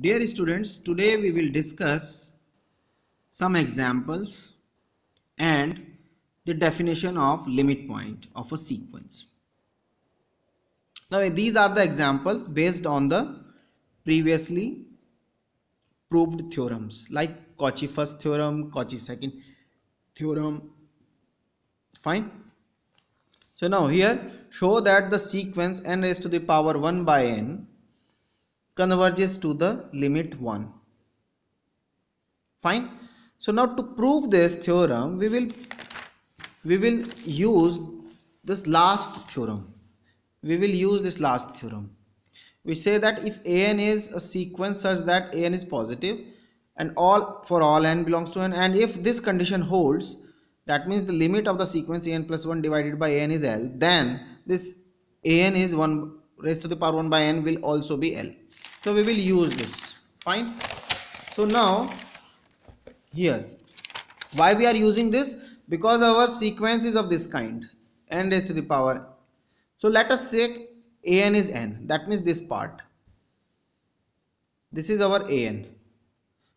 Dear students, today we will discuss some examples and the definition of limit point of a sequence. Now these are the examples based on the previously proved theorems like Cauchy first theorem, Cauchy second theorem. Fine. So now here show that the sequence n raised to the power 1 by n converges to the limit 1. Fine. So now to prove this theorem, we will we will use this last theorem. We will use this last theorem. We say that if an is a sequence such that an is positive and all for all n belongs to n and if this condition holds that means the limit of the sequence an plus 1 divided by an is l then this an is 1 raised to the power 1 by n will also be L. So we will use this. Fine. So now here why we are using this because our sequence is of this kind n raised to the power so let us say an is n that means this part this is our an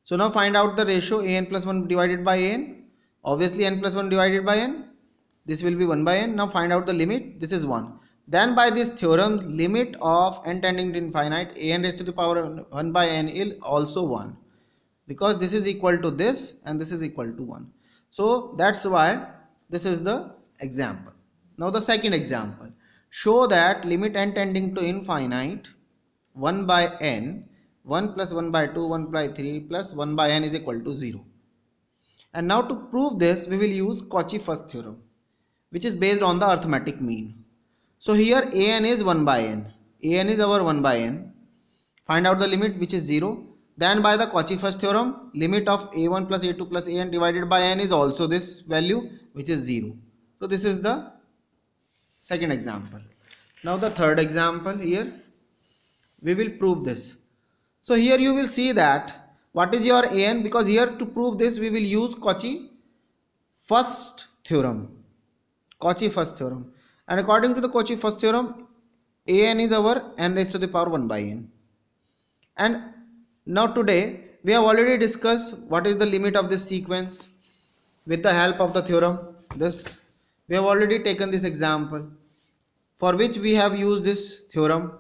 so now find out the ratio an plus 1 divided by an obviously n plus 1 divided by n this will be 1 by n now find out the limit this is 1 then by this theorem, limit of n tending to infinite a n raised to the power 1 by n is also 1 because this is equal to this and this is equal to 1. So that's why this is the example. Now the second example, show that limit n tending to infinite 1 by n 1 plus 1 by 2 1 by 3 plus 1 by n is equal to 0. And now to prove this we will use Cauchy first theorem which is based on the arithmetic mean. So here an is 1 by n. a n is our 1 by n. Find out the limit which is 0. Then by the Cauchy-First theorem, limit of a1 plus a2 plus an divided by n is also this value which is 0. So this is the second example. Now the third example here, we will prove this. So here you will see that what is your an because here to prove this we will use Cauchy-First theorem. Cauchy-First theorem. And according to the Cauchy first theorem, an is our n raised to the power 1 by n. And now today we have already discussed what is the limit of this sequence with the help of the theorem. This we have already taken this example for which we have used this theorem.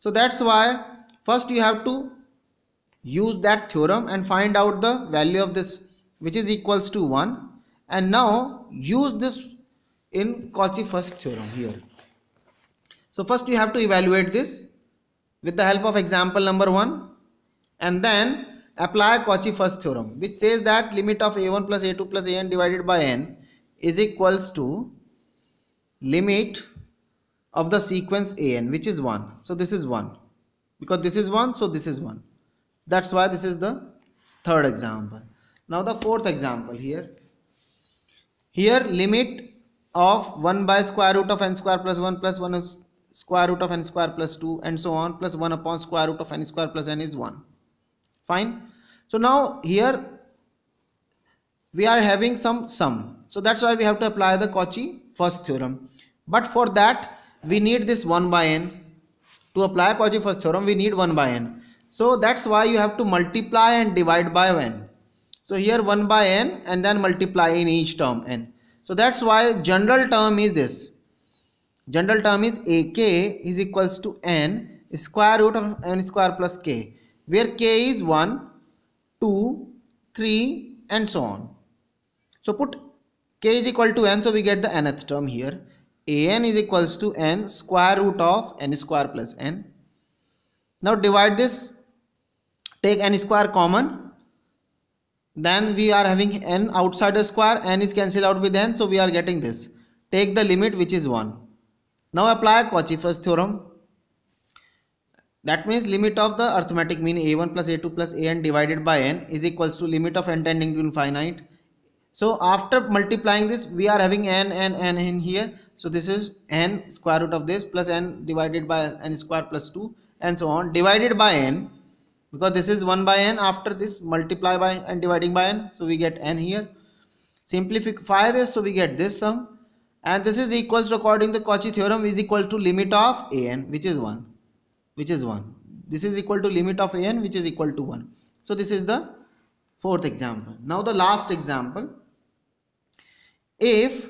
So that's why first you have to use that theorem and find out the value of this which is equals to 1 and now use this in Cauchy first theorem here. So first you have to evaluate this with the help of example number 1 and then apply Cauchy first theorem which says that limit of a1 plus a2 plus an divided by n is equals to limit of the sequence an which is 1 so this is 1 because this is 1 so this is 1 that's why this is the third example now the fourth example here here limit of 1 by square root of n square plus 1 plus 1 is square root of n square plus 2 and so on plus 1 upon square root of n square plus n is 1 fine so now here we are having some sum so that's why we have to apply the Cauchy first theorem but for that we need this 1 by n to apply Cauchy first theorem we need 1 by n so that's why you have to multiply and divide by n so here 1 by n and then multiply in each term n so that's why general term is this. General term is AK is equals to N square root of N square plus K where K is 1, 2, 3 and so on. So put K is equal to N so we get the nth term here. An is equals to N square root of N square plus N. Now divide this take N square common then we are having n outside square n is cancelled out with n so we are getting this take the limit which is 1 now apply Cauchy first theorem that means limit of the arithmetic mean a1 plus a2 plus an divided by n is equals to limit of n tending to infinite so after multiplying this we are having n n n in here so this is n square root of this plus n divided by n square plus 2 and so on divided by n because this is 1 by n after this multiply by and dividing by n so we get n here simplify this so we get this sum and this is equals to according to Cauchy theorem is equal to limit of a n which is 1 which is 1 this is equal to limit of a n which is equal to 1 so this is the fourth example now the last example if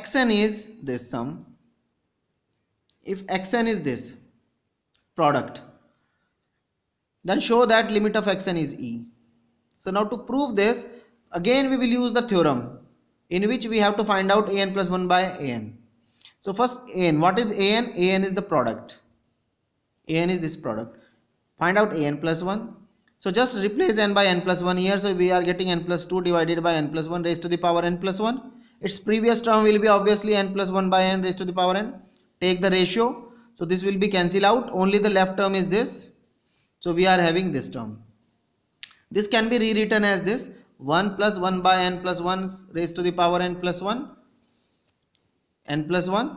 xn is this sum if xn is this product then show that limit of xn is E. So now to prove this, again we will use the theorem in which we have to find out an plus 1 by an. So first an, what is an? an is the product. an is this product. Find out an plus 1. So just replace n by n plus 1 here. So we are getting n plus 2 divided by n plus 1 raised to the power n plus 1. Its previous term will be obviously n plus 1 by n raised to the power n. Take the ratio. So this will be cancelled out. Only the left term is this. So we are having this term. This can be rewritten as this 1 plus 1 by n plus 1 raised to the power n plus 1 n plus 1.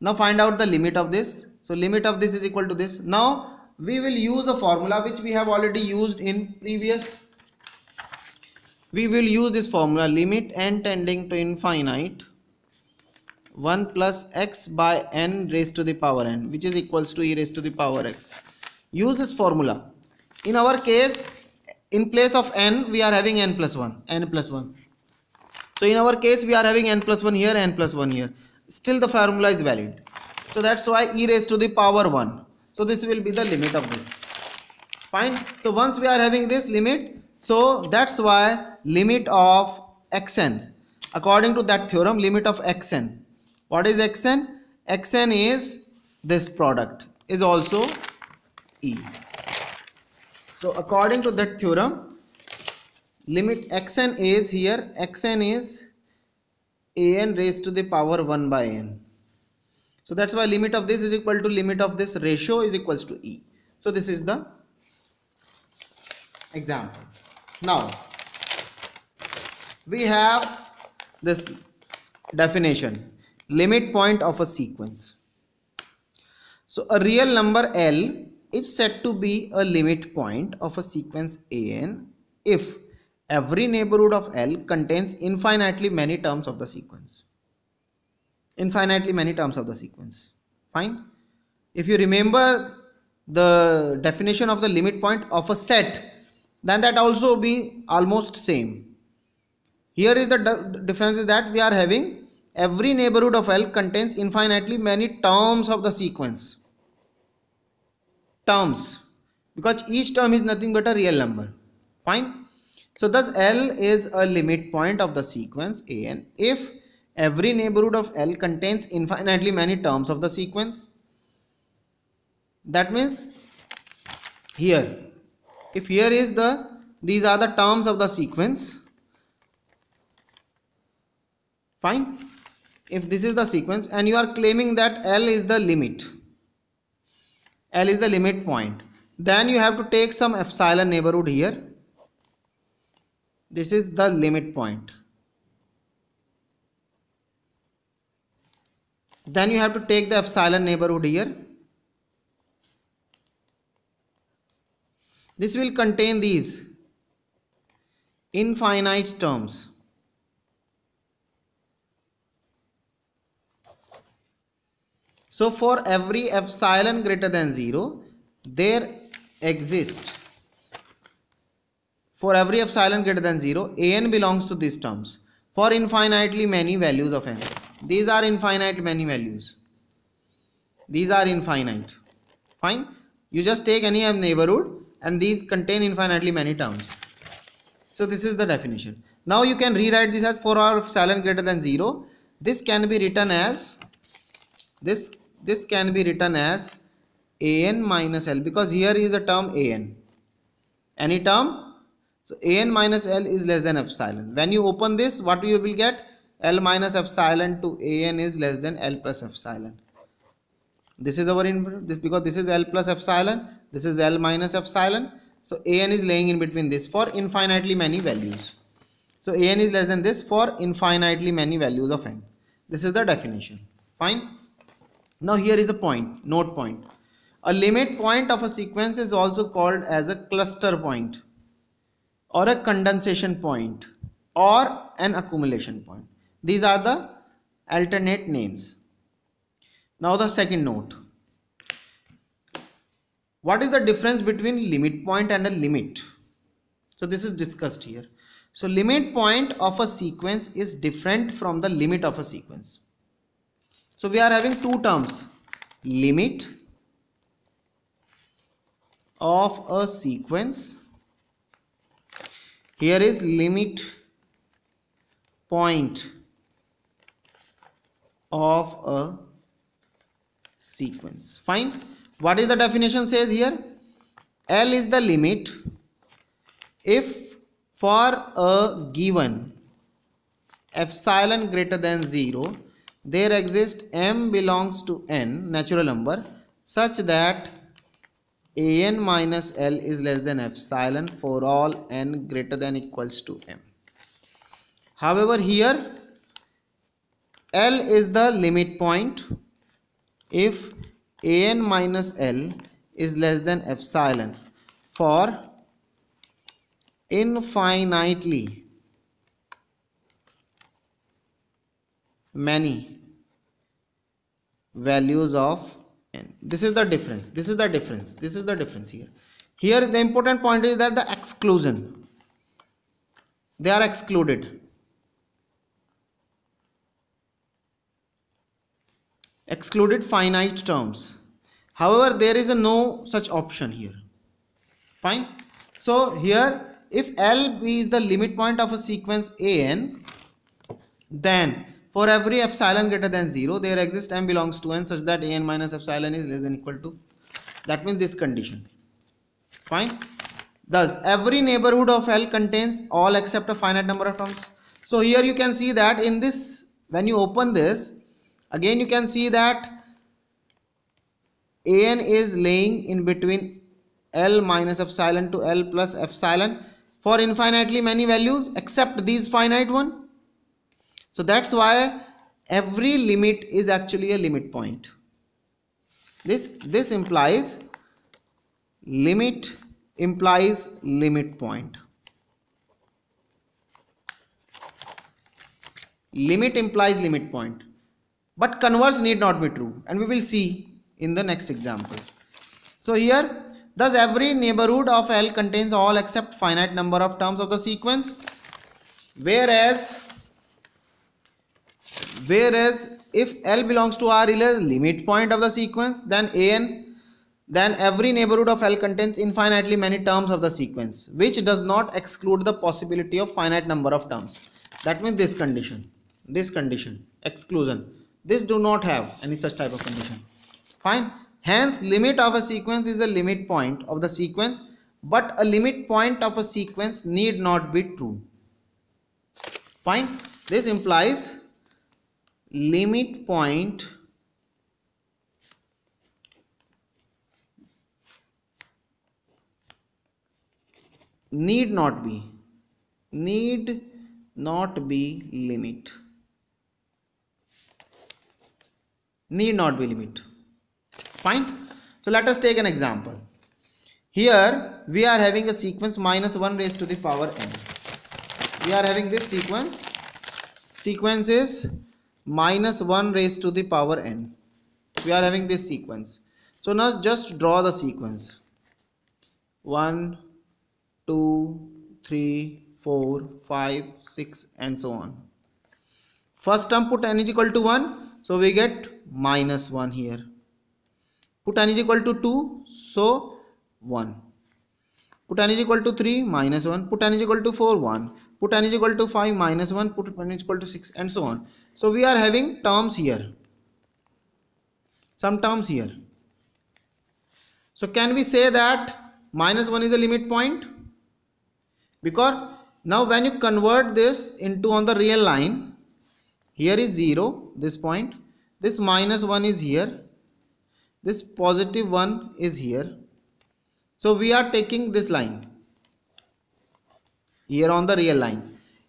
Now find out the limit of this. So limit of this is equal to this. Now we will use the formula which we have already used in previous. We will use this formula limit n tending to infinite 1 plus x by n raised to the power n which is equals to e raised to the power x use this formula in our case in place of n we are having n plus 1 n plus 1 so in our case we are having n plus 1 here n plus 1 here still the formula is valid so that's why e raised to the power 1 so this will be the limit of this fine so once we are having this limit so that's why limit of xn according to that theorem limit of xn what is xn xn is this product is also E. So according to that theorem, limit xn is here, xn is an raised to the power 1 by n. So that's why limit of this is equal to limit of this ratio is equals to E. So this is the example. Now we have this definition limit point of a sequence. So a real number L is said to be a limit point of a sequence an if every neighborhood of L contains infinitely many terms of the sequence. Infinitely many terms of the sequence. Fine. If you remember the definition of the limit point of a set, then that also be almost same. Here is the difference is that we are having every neighborhood of L contains infinitely many terms of the sequence terms because each term is nothing but a real number fine so thus L is a limit point of the sequence an if every neighborhood of L contains infinitely many terms of the sequence that means here if here is the these are the terms of the sequence fine if this is the sequence and you are claiming that L is the limit L is the limit point. Then you have to take some epsilon neighborhood here. This is the limit point. Then you have to take the epsilon neighborhood here. This will contain these infinite terms. So for every epsilon greater than 0, there exist for every epsilon greater than 0, an belongs to these terms for infinitely many values of n. These are infinite many values. These are infinite. Fine. You just take any neighborhood and these contain infinitely many terms. So this is the definition. Now you can rewrite this as for our epsilon greater than 0. This can be written as this this can be written as an minus l because here is a term an any term so an minus l is less than epsilon when you open this what you will get l minus epsilon to an is less than l plus epsilon this is our in this because this is l plus epsilon this is l minus epsilon so an is laying in between this for infinitely many values so an is less than this for infinitely many values of n this is the definition fine now here is a point, note point. A limit point of a sequence is also called as a cluster point or a condensation point or an accumulation point. These are the alternate names. Now the second note. What is the difference between limit point and a limit? So this is discussed here. So limit point of a sequence is different from the limit of a sequence. So we are having two terms limit of a sequence here is limit point of a sequence fine what is the definition says here L is the limit if for a given epsilon greater than 0 there exists m belongs to n natural number such that an minus l is less than epsilon for all n greater than equals to m however here l is the limit point if an minus l is less than epsilon for infinitely many values of n. This is the difference. This is the difference. This is the difference here. Here the important point is that the exclusion. They are excluded. Excluded finite terms. However, there is a no such option here. Fine. So here if L is the limit point of a sequence AN, then for every epsilon greater than 0, there exists m belongs to n such that an minus epsilon is less than equal to. That means this condition. Fine. Thus, every neighborhood of L contains all except a finite number of terms. So here you can see that in this, when you open this, again you can see that an is laying in between L minus epsilon to L plus epsilon for infinitely many values except these finite one so that's why every limit is actually a limit point. This, this implies limit implies limit point. Limit implies limit point. But converse need not be true and we will see in the next example. So here thus every neighborhood of L contains all except finite number of terms of the sequence whereas Whereas if L belongs to R is limit point of the sequence, then AN, then every neighborhood of L contains infinitely many terms of the sequence, which does not exclude the possibility of finite number of terms. That means this condition, this condition, exclusion. This do not have any such type of condition. Fine. Hence, limit of a sequence is a limit point of the sequence, but a limit point of a sequence need not be true. Fine. This implies limit point need not be need not be limit need not be limit fine so let us take an example here we are having a sequence minus 1 raised to the power n we are having this sequence sequence is minus 1 raised to the power n. We are having this sequence. So now just draw the sequence. 1, 2, 3, 4, 5, 6 and so on. First term put n is equal to 1. So we get minus 1 here. Put n is equal to 2. So 1. Put n is equal to 3 minus 1. Put n is equal to 4 1 put n is equal to 5 minus 1 put n is equal to 6 and so on so we are having terms here some terms here so can we say that minus 1 is a limit point because now when you convert this into on the real line here is 0 this point this minus 1 is here this positive 1 is here so we are taking this line here on the real line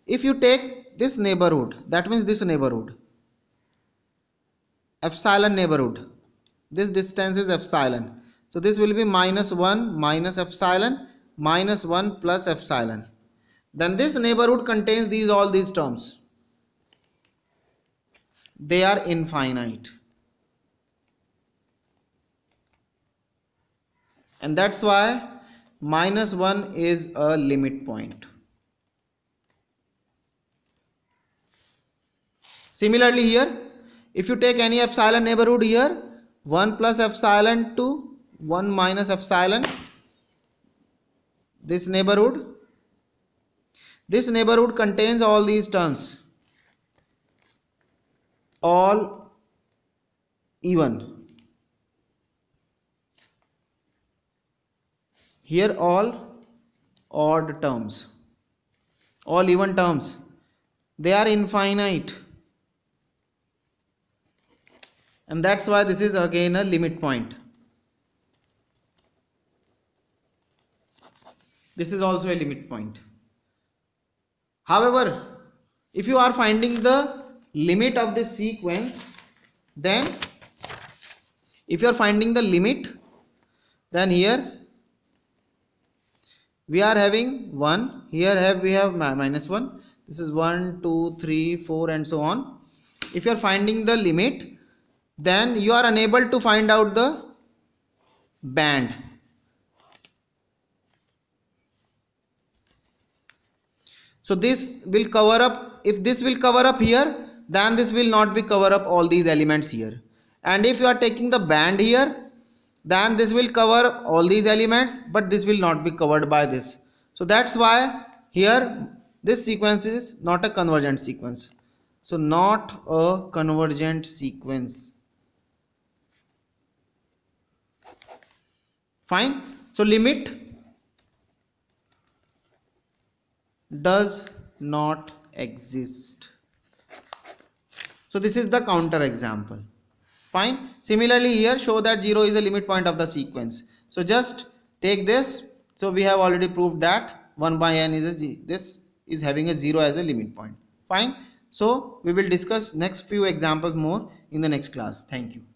if you take this neighborhood that means this neighborhood epsilon neighborhood this distance is epsilon so this will be minus 1 minus epsilon minus 1 plus epsilon then this neighborhood contains these all these terms they are infinite and that's why minus 1 is a limit point Similarly here, if you take any epsilon neighborhood here, 1 plus epsilon to 1 minus epsilon, this neighborhood, this neighborhood contains all these terms, all even. Here all odd terms, all even terms, they are infinite and that's why this is again a limit point this is also a limit point however if you are finding the limit of this sequence then if you are finding the limit then here we are having 1 here have we have minus 1 this is 1 2 3 4 and so on if you are finding the limit then you are unable to find out the band so this will cover up if this will cover up here then this will not be cover up all these elements here and if you are taking the band here then this will cover all these elements but this will not be covered by this so that's why here this sequence is not a convergent sequence so not a convergent sequence fine so limit does not exist so this is the counter example fine similarly here show that 0 is a limit point of the sequence so just take this so we have already proved that 1 by n is a, this is having a 0 as a limit point fine so we will discuss next few examples more in the next class thank you